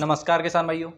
नमस्कार किसान भाइयों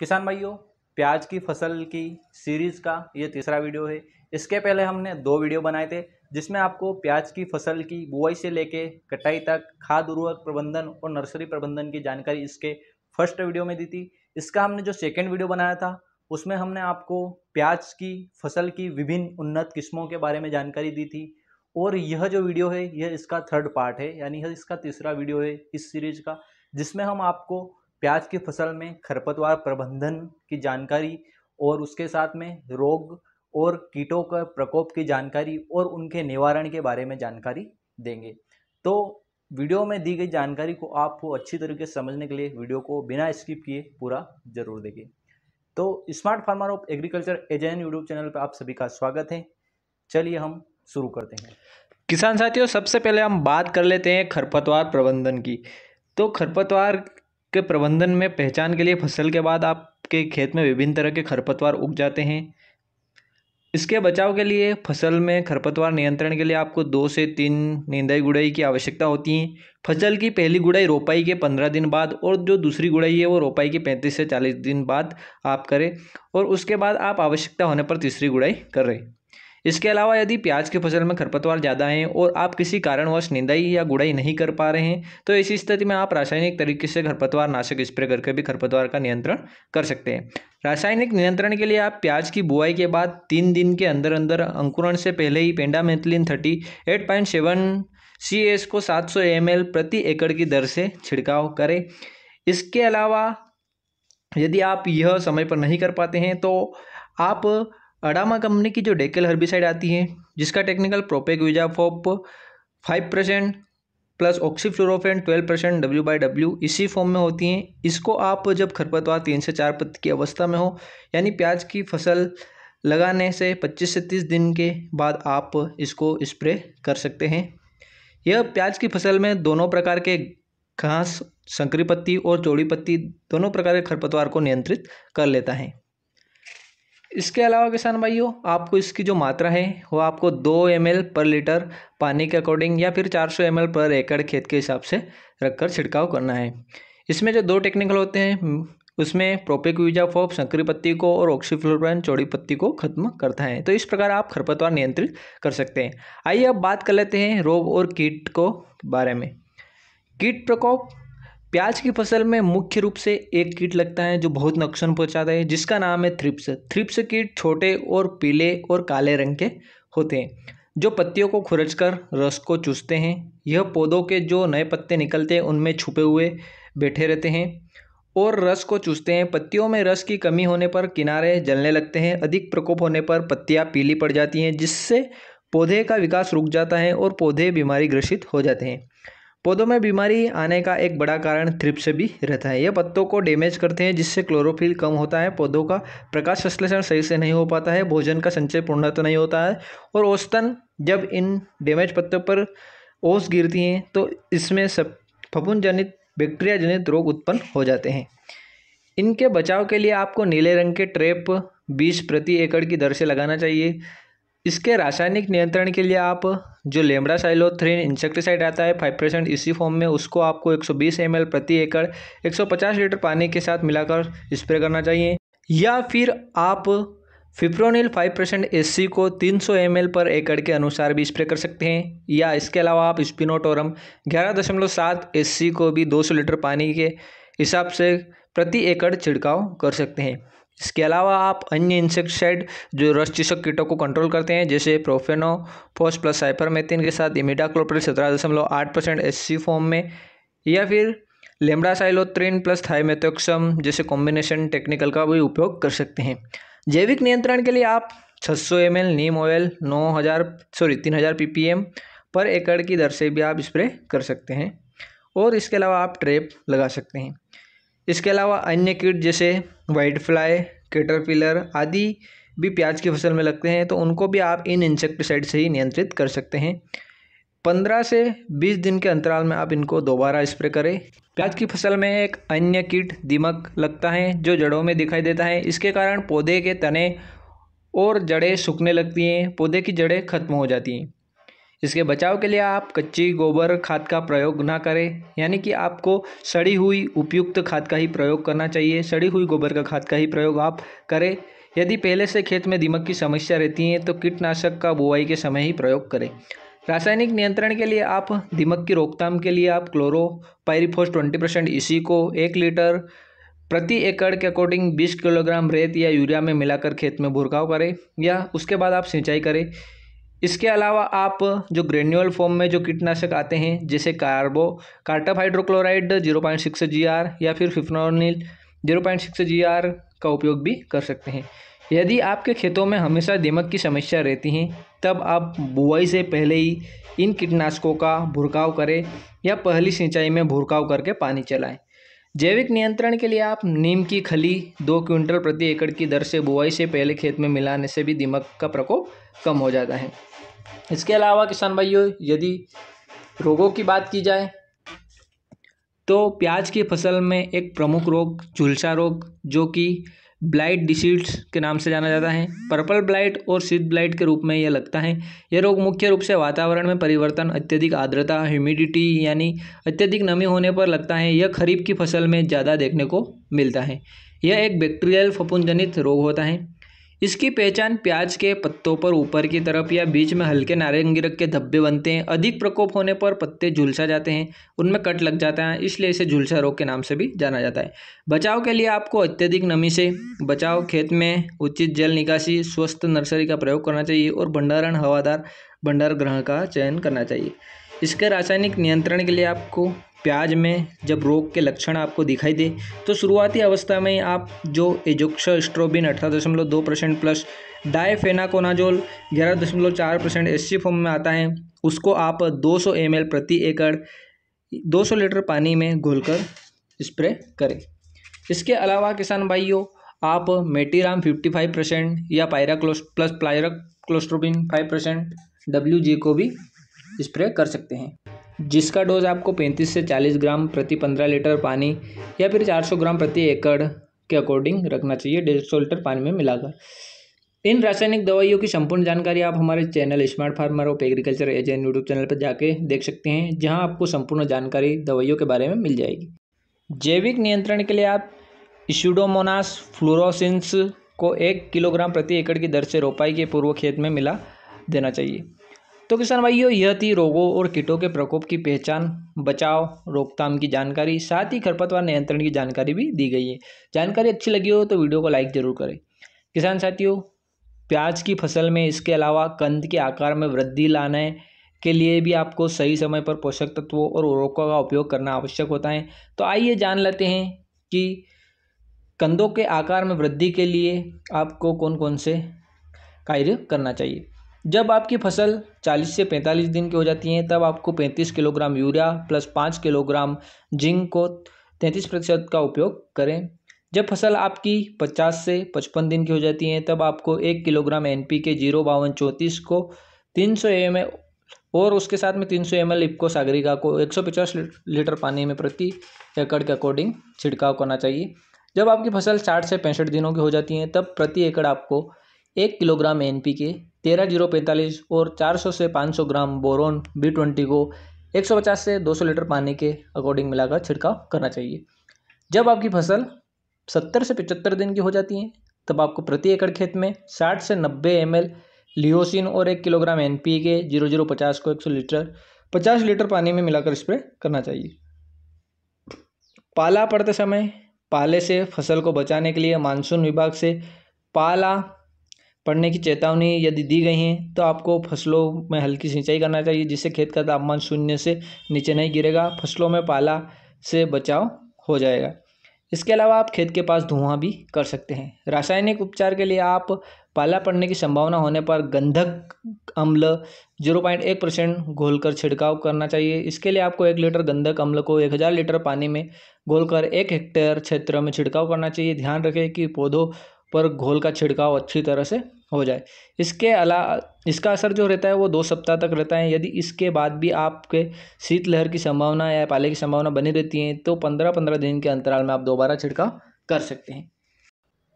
किसान भाइयों प्याज की फसल की सीरीज़ का ये तीसरा वीडियो है इसके पहले हमने दो वीडियो बनाए थे जिसमें आपको प्याज की फसल की बुआई से लेके कटाई तक खाद उर्वरक प्रबंधन और नर्सरी प्रबंधन की जानकारी इसके फर्स्ट वीडियो में दी थी इसका हमने जो सेकेंड वीडियो बनाया था उसमें हमने आपको प्याज की फसल की विभिन्न उन्नत किस्मों के बारे में जानकारी दी थी और यह जो वीडियो है यह इसका थर्ड पार्ट है यानी यह इसका तीसरा वीडियो है इस सीरीज का जिसमें हम आपको प्याज की फसल में खरपतवार प्रबंधन की जानकारी और उसके साथ में रोग और कीटों का प्रकोप की जानकारी और उनके निवारण के बारे में जानकारी देंगे तो वीडियो में दी गई जानकारी को आपको अच्छी तरीके से समझने के लिए वीडियो को बिना स्किप किए पूरा जरूर देखें तो smart farmer of agriculture agent YouTube channel पर आप सभी का स्वागत है चलिए हम शुरू करते हैं किसान साथियों सबसे पहले हम बात कर लेते हैं खरपतवार प्रबंधन की तो खरपतवार के प्रबंधन में पहचान के लिए फसल के बाद आपके खेत में विभिन्न तरह के खरपतवार उग जाते हैं इसके बचाव के लिए फसल में खरपतवार नियंत्रण के लिए आपको दो से तीन निंदाई गुड़ाई की आवश्यकता होती है फसल की पहली गुड़ाई रोपाई के पंद्रह दिन बाद और जो दूसरी गुड़ाई है वो रोपाई के पैंतीस से चालीस दिन बाद आप करें और उसके बाद आप आवश्यकता होने पर तीसरी गुड़ाई करें इसके अलावा यदि प्याज की फसल में खरपतवार ज़्यादा हैं और आप किसी कारणवश निंदाई या गुड़ाई नहीं कर पा रहे हैं तो ऐसी स्थिति में आप रासायनिक तरीके से खरपतवार नाशक स्प्रे करके भी खरपतवार का नियंत्रण कर सकते हैं रासायनिक नियंत्रण के लिए आप प्याज की बुआई के बाद तीन दिन के अंदर अंदर अंकुरण से पहले ही pendimethalin thirty eight point seven C S को सात सौ एम एल प्रति एकड़ की दर से छिड़काव करें इसके अलावा यदि आप यह समय पर नहीं कर पाते हैं तो आप अडामा कंपनी की जो डेकल हर्बिसाइड आती है जिसका टेक्निकल फॉप five percent plus oxyfluorfen twelve percent W by W इसी फॉर्म में होती हैं इसको आप जब खरपतवार तीन से चार पत्ती की अवस्था में हो यानी प्याज की फसल लगाने से पच्चीस से तीस दिन के बाद आप इसको स्प्रे कर सकते हैं यह प्याज की फसल में दोनों प्रकार के घास संकरी पत्ती और चौड़ी पत्ती दोनों प्रकार के खरपतवार को नियंत्रित कर लेता है इसके अलावा किसान भाइयों आपको इसकी जो मात्रा है वो आपको दो एम पर लीटर पानी के अकॉर्डिंग या फिर चार सौ पर एकड़ खेत के हिसाब से रखकर छिड़काव करना है इसमें जो दो टेक्निकल होते हैं उसमें प्रोपेक्यूजा फॉप संक्री पत्ती को और ऑक्सीफ्लोरन चौड़ी पत्ती को खत्म करता है तो इस प्रकार आप खरपतवार नियंत्रित कर सकते हैं आइए अब बात कर लेते हैं रोग और कीट को बारे में कीट प्रकोप प्याज की फसल में मुख्य रूप से एक कीट लगता है जो बहुत नुकसान पहुंचाता है जिसका नाम है थ्रिप्स थ्रिप्स कीट छोटे और पीले और काले रंग के होते हैं जो पत्तियों को खुरच कर रस को चूसते हैं यह पौधों के जो नए पत्ते निकलते हैं उनमें छुपे हुए बैठे रहते हैं और रस को चूसते हैं पत्तियों में रस की कमी होने पर किनारे जलने लगते हैं अधिक प्रकोप होने पर पत्तियां पीली पड़ जाती हैं जिससे पौधे का विकास रुक जाता है और पौधे बीमारी ग्रसित हो जाते हैं पौधों में बीमारी आने का एक बड़ा कारण थ्रिप्स भी रहता है यह पत्तों को डैमेज करते हैं जिससे क्लोरोफिल कम होता है पौधों का प्रकाश संश्लेषण सही से नहीं हो पाता है भोजन का संचय पूर्णतः तो नहीं होता है और औसतन जब इन डैमेज पत्तों पर ओस गिरती हैं तो इसमें सब फपुन जनित बैक्टीरिया जनित रोग उत्पन्न हो जाते हैं इनके बचाव के लिए आपको नीले रंग के ट्रेप बीस प्रति एकड़ की दर से लगाना चाहिए इसके रासायनिक नियंत्रण के लिए आप जो लेमडा साइलोथ्रीन इंसेक्टिसाइड आता है फाइव परसेंट इसी फॉर्म में उसको आपको 120 सौ प्रति एकड़ 150 लीटर पानी के साथ मिलाकर स्प्रे करना चाहिए या फिर आप फिप्रोनिल फाइव परसेंट एस को 300 सौ पर एकड़ के अनुसार भी स्प्रे कर सकते हैं या इसके अलावा आप स्पिनोटोरम ग्यारह दशमलव सात एस को भी दो लीटर पानी के हिसाब से प्रति एकड़ छिड़काव कर सकते हैं इसके अलावा आप अन्य इंसेक्टिसाइड जो रस रसचूषक कीटों को कंट्रोल करते हैं जैसे प्रोफेनोफोस प्लस साइपरमेथिन के साथ इमिडाक्लोप्रिल सत्रह दशमलव आठ परसेंट एस सी फॉर्म में या फिर लेमडासाइलोत्रिन प्लस थाइमेथोक्सम जैसे कॉम्बिनेशन टेक्निकल का भी उपयोग कर सकते हैं जैविक नियंत्रण के लिए आप 600 सौ एम एल नीम ऑयल नौ हज़ार सॉरी तीन हज़ार पी पी एम पर एकड़ की दर से भी आप स्प्रे कर सकते हैं और इसके अलावा आप ट्रेप लगा सकते हैं इसके अलावा अन्य कीट जैसे वाइट फ्लाई केटरपिलर आदि भी प्याज की फसल में लगते हैं तो उनको भी आप इन इंसेक्टिसाइड से ही नियंत्रित कर सकते हैं पंद्रह से बीस दिन के अंतराल में आप इनको दोबारा स्प्रे करें प्याज की फसल में एक अन्य कीट दीमक लगता है जो जड़ों में दिखाई देता है इसके कारण पौधे के तने और जड़ें सूखने लगती हैं पौधे की जड़ें खत्म हो जाती हैं इसके बचाव के लिए आप कच्ची गोबर खाद का प्रयोग ना करें यानी कि आपको सड़ी हुई उपयुक्त खाद का ही प्रयोग करना चाहिए सड़ी हुई गोबर का खाद का ही प्रयोग आप करें यदि पहले से खेत में दीमक की समस्या रहती है तो कीटनाशक का बुआई के समय ही प्रयोग करें रासायनिक नियंत्रण के लिए आप दीमक की रोकथाम के लिए आप क्लोरो पायरिफोस ट्वेंटी परसेंट इसी को एक लीटर प्रति एकड़ के अकॉर्डिंग बीस किलोग्राम रेत या यूरिया में मिलाकर खेत में भुरकाव करें या उसके बाद आप सिंचाई करें इसके अलावा आप जो ग्रेन्यूअल फॉर्म में जो कीटनाशक आते हैं जैसे carbo cartap hydrochloride zero point six G R या फिर fipronil zero point six G R का उपयोग भी कर सकते हैं यदि आपके खेतों में हमेशा दीमक की समस्या रहती है तब आप बुआई से पहले ही इन कीटनाशकों का भुरकाव करें या पहली सिंचाई में भुरकाव करके पानी चलाएं जैविक नियंत्रण के लिए आप नीम की खली दो क्विंटल प्रति एकड़ की दर से बुआई से पहले खेत में मिलाने से भी दिमक का प्रकोप कम हो जाता है इसके अलावा किसान भाइयों यदि रोगों की बात की जाए तो प्याज की फसल में एक प्रमुख रोग झुलसा रोग जो कि ब्लाइट डिसीड्स के नाम से जाना जाता है पर्पल ब्लाइट और शीत ब्लाइट के रूप में यह लगता है यह रोग मुख्य रूप से वातावरण में परिवर्तन अत्यधिक आर्द्रता ह्यूमिडिटी यानी अत्यधिक नमी होने पर लगता है यह खरीफ की फसल में ज़्यादा देखने को मिलता है यह एक बैक्टीरियल फपुनजनित रोग होता है इसकी पहचान प्याज के पत्तों पर ऊपर की तरफ या बीच में हल्के नारंगी रंग के धब्बे बनते हैं अधिक प्रकोप होने पर पत्ते झुलसा जाते हैं उनमें कट लग जाता है इसलिए इसे झुलसा रोग के नाम से भी जाना जाता है बचाव के लिए आपको अत्यधिक नमी से बचाव खेत में उचित जल निकासी स्वस्थ नर्सरी का प्रयोग करना चाहिए और भंडारण हवादार भंडार ग्रह का चयन करना चाहिए इसके रासायनिक नियंत्रण के लिए आपको प्याज में जब रोग के लक्षण आपको दिखाई दे तो शुरुआती अवस्था में आप जो एजोक्स स्ट्रोबिन अठारह दशमलव दो परसेंट प्लस डायफेनाकोनाजोल ग्यारह दशमलव चार परसेंट एस फॉर्म में आता है उसको आप 200 सौ प्रति एकड़ 200 लीटर पानी में घोलकर स्प्रे करें इसके अलावा किसान भाइयों आप मेटीराम 55 परसेंट या pyraclos plus pyraclostrobin five percent W G को भी स्प्रे कर सकते हैं जिसका डोज़ आपको 35 से 40 ग्राम प्रति 15 लीटर पानी या फिर 400 ग्राम प्रति एकड़ के अकॉर्डिंग रखना चाहिए डेढ़ सौ लीटर पानी में मिलाकर इन रासायनिक दवाइयों की संपूर्ण जानकारी आप हमारे channel smart farmer of agriculture agent YouTube channel पर जाके देख सकते हैं जहां आपको संपूर्ण जानकारी दवाइयों के बारे में मिल जाएगी जैविक नियंत्रण के लिए आप इशुडोमोनास फ्लोरोसिंस को एक किलोग्राम प्रति एकड़ की दर से रोपाई के पूर्व खेत में मिला देना चाहिए तो किसान भाइयों यह थी रोगों और कीटों के प्रकोप की पहचान बचाव रोकथाम की जानकारी साथ ही खरपतवार नियंत्रण की जानकारी भी दी गई है जानकारी अच्छी लगी हो तो वीडियो को लाइक ज़रूर करें किसान साथियों प्याज की फसल में इसके अलावा कंद के आकार में वृद्धि लाने के लिए भी आपको सही समय पर पोषक तत्वों और उर्वरकों का उपयोग करना आवश्यक होता है तो आइए जान लेते हैं कि कंदों के आकार में वृद्धि के लिए आपको कौन कौन से कार्य करना चाहिए जब आपकी फसल 40 से 45 दिन की हो जाती है तब आपको 35 kilogram urea plus 5 kilogram zinc को 33 प्रतिशत का उपयोग करें जब फसल आपकी 50 से 55 दिन की हो जाती है तब आपको एक kilogram N P K zero बावन चौंतीस को 300 सौ एम और उसके साथ में 300 सौ एम एल इपको सागरिका को 150 लीटर पानी में प्रति एकड़ के अकॉर्डिंग छिड़काव करना चाहिए जब आपकी फसल 60 से पैंसठ दिनों की हो जाती है तब प्रति एकड़ आपको एक किलोग्राम एन पी के तेरह जीरो पैंतालीस और चार सौ से पाँच सौ ग्राम बोरोन बी ट्वेंटी को एक सौ पचास से दो सौ लीटर पानी के अकॉर्डिंग मिलाकर छिड़काव करना चाहिए जब आपकी फसल सत्तर से पचहत्तर दिन की हो जाती है तब आपको प्रति एकड़ खेत में साठ से नब्बे एम एल लियोसिन और एक kilogram N P K zero zero पचास को एक सौ लीटर पचास लीटर पानी में मिलाकर स्प्रे करना चाहिए पाला पड़ते समय पाले से फसल को बचाने के लिए मानसून विभाग से पाला पड़ने की चेतावनी यदि दी गई हैं तो आपको फसलों में हल्की सिंचाई करना चाहिए जिससे खेत का तापमान शून्य से नीचे नहीं गिरेगा फसलों में पाला से बचाव हो जाएगा इसके अलावा आप खेत के पास धुआं भी कर सकते हैं रासायनिक उपचार के लिए आप पाला पड़ने की संभावना होने पर गंधक अम्ल जीरो पॉइंट एक परसेंट घोल कर छिड़काव करना चाहिए इसके लिए आपको एक लीटर गंधक अम्ल को एक हज़ार लीटर पानी में घोल कर एक हेक्टेयर क्षेत्र में छिड़काव करना चाहिए ध्यान रखें कि पौधों पर घोल का छिड़काव अच्छी तरह से हो जाए इसके अला इसका असर जो रहता है वो दो सप्ताह तक रहता है यदि इसके बाद भी आपके शीतलहर की संभावना या पाले की संभावना बनी रहती है तो पंद्रह पंद्रह दिन के अंतराल में आप दोबारा छिड़काव कर सकते हैं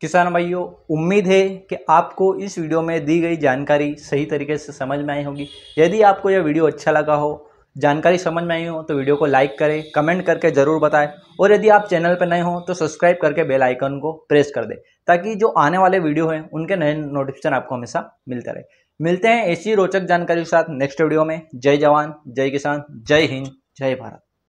किसान भाइयों उम्मीद है कि आपको इस वीडियो में दी गई जानकारी सही तरीके से समझ में आई होगी यदि आपको यह वीडियो अच्छा लगा हो जानकारी समझ में आई हो तो वीडियो को लाइक करें कमेंट करके ज़रूर बताएं और यदि आप चैनल पर नए हो तो सब्सक्राइब करके बेल आइकन को प्रेस कर दें ताकि जो आने वाले वीडियो हैं उनके नए नोटिफिकेशन आपको हमेशा मिलता रहे मिलते हैं ऐसी रोचक जानकारी के साथ नेक्स्ट वीडियो में जय जवान जय किसान जय हिंद जय भारत